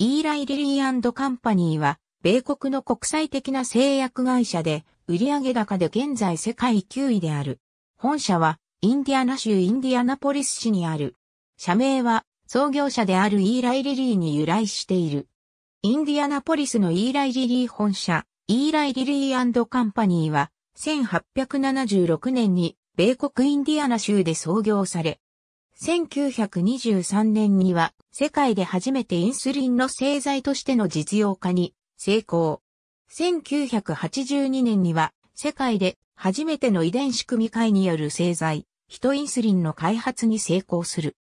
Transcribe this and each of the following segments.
イーライ・リリーカンパニーは、米国の国際的な製薬会社で、売上高で現在世界9位である。本社は、インディアナ州インディアナポリス市にある。社名は、創業者であるイーライ・リリーに由来している。インディアナポリスのイーライ・リリー本社、イーライ・リリーカンパニーは、1876年に、米国インディアナ州で創業され、1923年には世界で初めてインスリンの製剤としての実用化に成功。1982年には世界で初めての遺伝子組み換えによる製剤、ヒトインスリンの開発に成功する。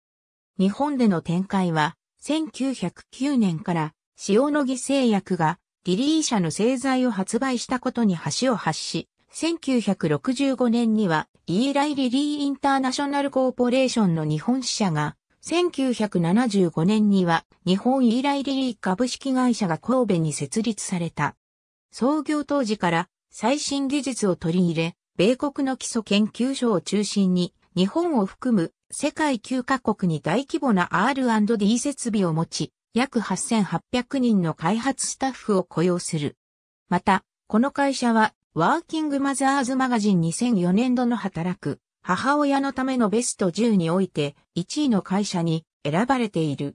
日本での展開は1909年から塩野義製薬がリリー社の製剤を発売したことに橋を発し、1965年には、イーライ・リリー・インターナショナル・コーポレーションの日本支社が、1975年には、日本イーライ・リリー株式会社が神戸に設立された。創業当時から、最新技術を取り入れ、米国の基礎研究所を中心に、日本を含む世界9カ国に大規模な R&D 設備を持ち、約8800人の開発スタッフを雇用する。また、この会社はワーキングマザーズマガジン2004年度の働く、母親のためのベスト10において、1位の会社に選ばれている。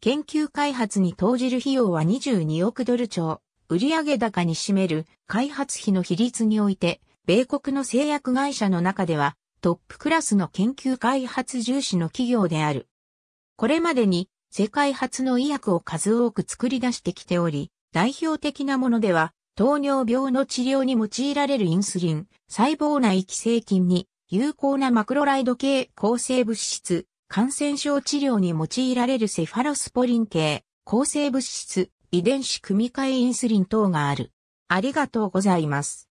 研究開発に投じる費用は22億ドル超、売上高に占める開発費の比率において、米国の製薬会社の中では、トップクラスの研究開発重視の企業である。これまでに世界初の医薬を数多く作り出してきており、代表的なものでは、糖尿病の治療に用いられるインスリン、細胞内寄生菌に有効なマクロライド系抗生物質、感染症治療に用いられるセファロスポリン系抗生物質、遺伝子組み換えインスリン等がある。ありがとうございます。